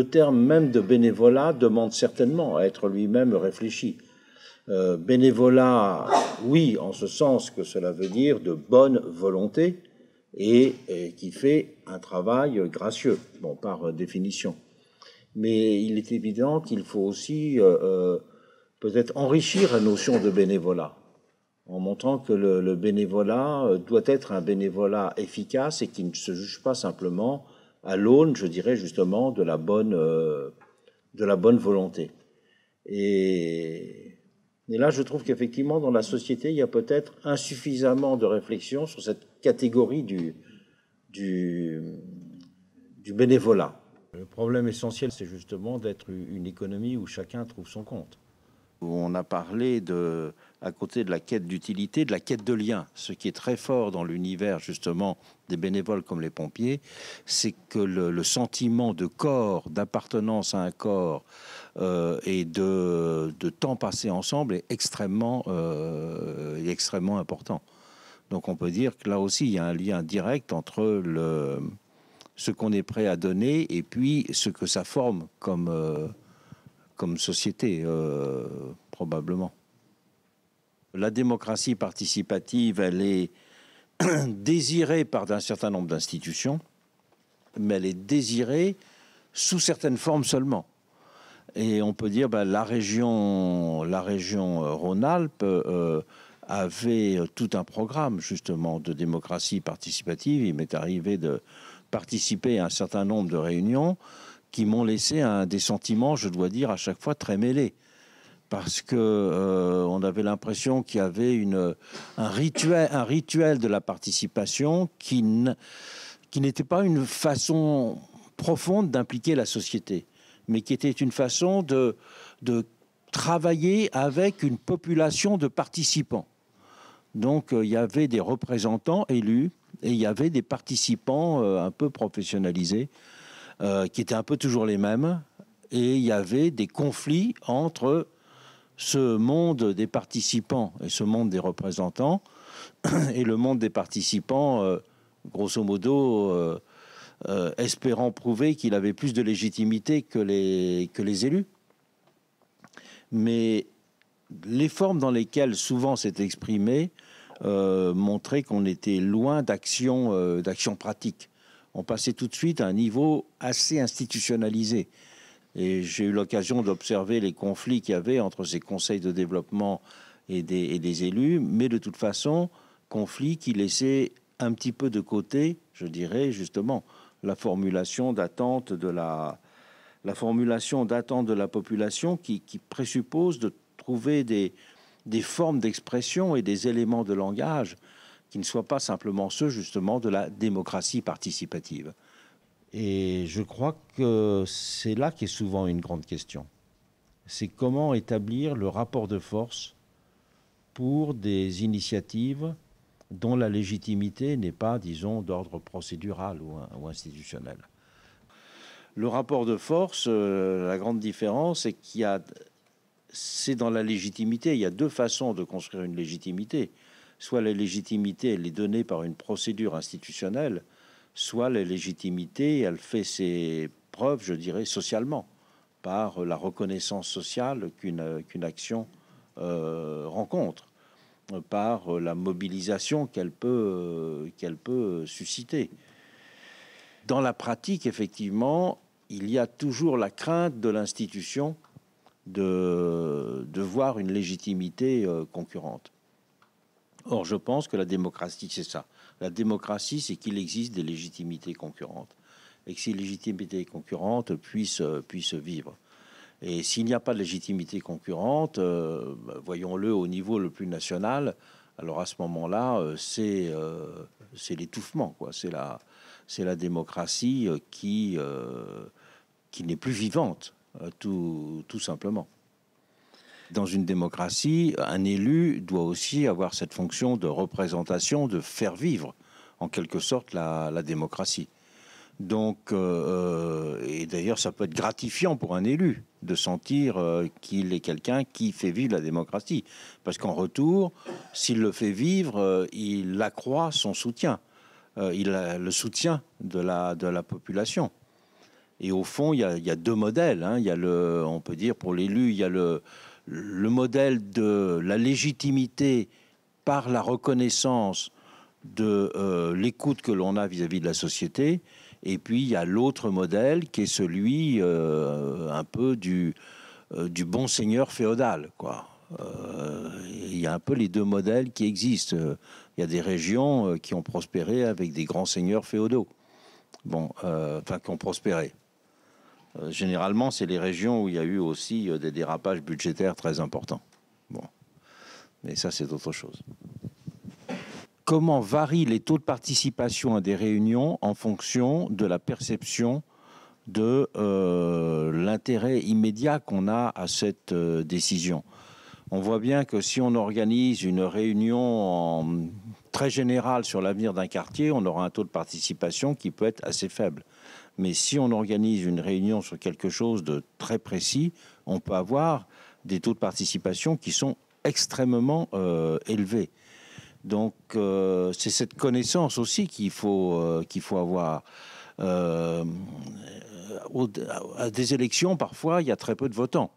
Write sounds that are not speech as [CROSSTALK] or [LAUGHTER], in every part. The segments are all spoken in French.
le terme même de bénévolat demande certainement à être lui-même réfléchi. Euh, bénévolat, oui, en ce sens que cela veut dire de bonne volonté et, qui fait un travail gracieux, bon, par définition. Mais il est évident qu'il faut aussi euh, euh, peut-être enrichir la notion de bénévolat en montrant que le, bénévolat doit être un bénévolat efficace et qui ne se juge pas simplement à l'aune, je dirais justement, de la bonne, euh, de la bonne volonté. Et, là, je trouve qu'effectivement, dans la société, il y a peut-être insuffisamment de réflexion sur cette catégorie du, du bénévolat. Le problème essentiel, c'est justement d'être une économie où chacun trouve son compte où on a parlé de, à côté de la quête d'utilité, de la quête de lien. Ce qui est très fort dans l'univers justement des bénévoles comme les pompiers, c'est que le, sentiment de corps, d'appartenance à un corps euh, et de, temps passé ensemble est extrêmement, euh, extrêmement important. Donc on peut dire que là aussi, il y a un lien direct entre ce qu'on est prêt à donner et puis ce que ça forme comme... Euh, comme société, euh, probablement. La démocratie participative, elle est [CLEARS THROAT] désirée par un certain nombre d'institutions, mais elle est désirée sous certaines formes seulement. Et on peut dire ben, la région, la région euh, Rhône-Alpes euh, avait tout un programme justement de démocratie participative. Il m'est arrivé de participer à un certain nombre de réunions qui m'ont laissé un, des sentiments, je dois dire, à chaque fois très mêlés. Parce que euh, on avait l'impression qu'il y avait une, un, rituel, un rituel de la participation qui, qui n'était pas une façon profonde d'impliquer la société, mais qui était une façon de, de travailler avec une population de participants. Donc euh, il y avait des représentants élus et il y avait des participants euh, un peu professionnalisés euh, qui étaient un peu toujours les mêmes. Et il y avait des conflits entre ce monde des participants et ce monde des représentants, [CLEARS THROAT] et le monde des participants, euh, grosso modo, euh, espérant prouver qu'il avait plus de légitimité que les, que les élus. Mais les formes dans lesquelles souvent s'est exprimé montraient qu'on était loin d'action d'actions pratiques on passait tout de suite à un niveau assez institutionnalisé. Et j'ai eu l'occasion d'observer les conflits qu'il y avait entre ces conseils de développement et des, élus, mais de toute façon, conflits qui laissaient un petit peu de côté, je dirais justement, la formulation d'attente de la, formulation de la population qui, qui, présuppose de trouver des formes d'expression et des éléments de langage qui ne soient pas simplement ceux justement de la démocratie participative. Et je crois que c'est là qu'est souvent une grande question. C'est comment établir le rapport de force pour des initiatives dont la légitimité n'est pas, disons, d'ordre procédural ou, institutionnel. Le rapport de force, euh, la grande différence, c'est qu'il y a, c'est dans la légitimité. Il y a deux façons de construire une légitimité soit la légitimité, elle est donnée par une procédure institutionnelle, soit la légitimité, elle fait ses preuves, je dirais, socialement, par la reconnaissance sociale qu'une action euh, rencontre, par la mobilisation qu'elle peut, peut susciter. Dans la pratique, effectivement, il y a toujours la crainte de l'institution de, de voir une légitimité euh, concurrente. Or, je pense que la démocratie, c'est ça. La démocratie, c'est qu'il existe des légitimités concurrentes et que ces légitimités concurrentes puissent, euh, puissent vivre. Et s'il n'y a pas de légitimité concurrente, euh, bah, voyons-le au niveau le plus national, alors à ce moment-là, euh, c'est l'étouffement, C'est la, démocratie qui, qui n'est plus vivante, tout simplement dans une démocratie, un élu doit aussi avoir cette fonction de représentation, de faire vivre en quelque sorte la, démocratie. Donc, euh, euh, et d'ailleurs, ça peut être gratifiant pour un élu de sentir euh, qu'il est quelqu'un qui fait vivre la démocratie. Parce qu'en retour, s'il le fait vivre, il accroît son soutien. il a le soutien de la, de la population. Et au fond, il y a, deux modèles. Hein. Il y a le, on peut dire pour l'élu, il y a le, le modèle de la légitimité par la reconnaissance de euh, l'écoute que l'on a vis-à-vis de la société. Et puis il y a l'autre modèle qui est celui euh, un peu du, euh, du bon seigneur féodal. Quoi. il y a un peu les deux modèles qui existent. Il y a des régions qui ont prospéré avec des grands seigneurs féodaux. Bon, enfin qui ont prospéré. Euh, généralement, c'est les régions où il y a eu aussi euh, des dérapages budgétaires très importants. Mais ça, c'est autre chose. Comment varient les taux de participation à des réunions en fonction de la perception de euh, l'intérêt immédiat qu'on a à cette décision On voit bien que si on organise une réunion très générale sur l'avenir d'un quartier, on aura un taux de participation qui peut être assez faible. Mais si on organise une réunion sur quelque chose de très précis, on peut avoir des taux de participation qui sont extrêmement euh, élevés. Donc euh, c'est cette connaissance aussi qu'il faut, euh, qu'il faut avoir. à des élections, parfois, il y a très peu de votants.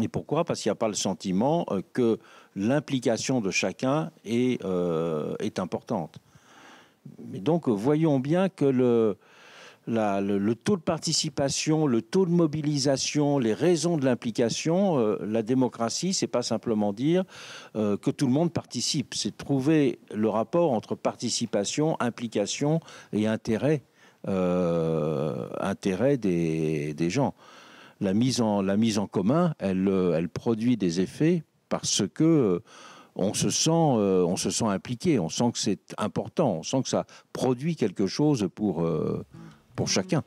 Et pourquoi Parce qu'il n'y a pas le sentiment que l'implication de chacun est, est importante. Mais donc voyons bien que le, le, taux de participation, le taux de mobilisation, les raisons de l'implication. Euh, la démocratie, c'est pas simplement dire euh, que tout le monde participe, c'est trouver le rapport entre participation, implication et intérêt, euh, intérêt des, gens. La mise en, la mise en commun, elle, elle produit des effets parce que on se sent, on se sent impliqué, on sent que c'est important, on sent que ça produit quelque chose pour pour chacun.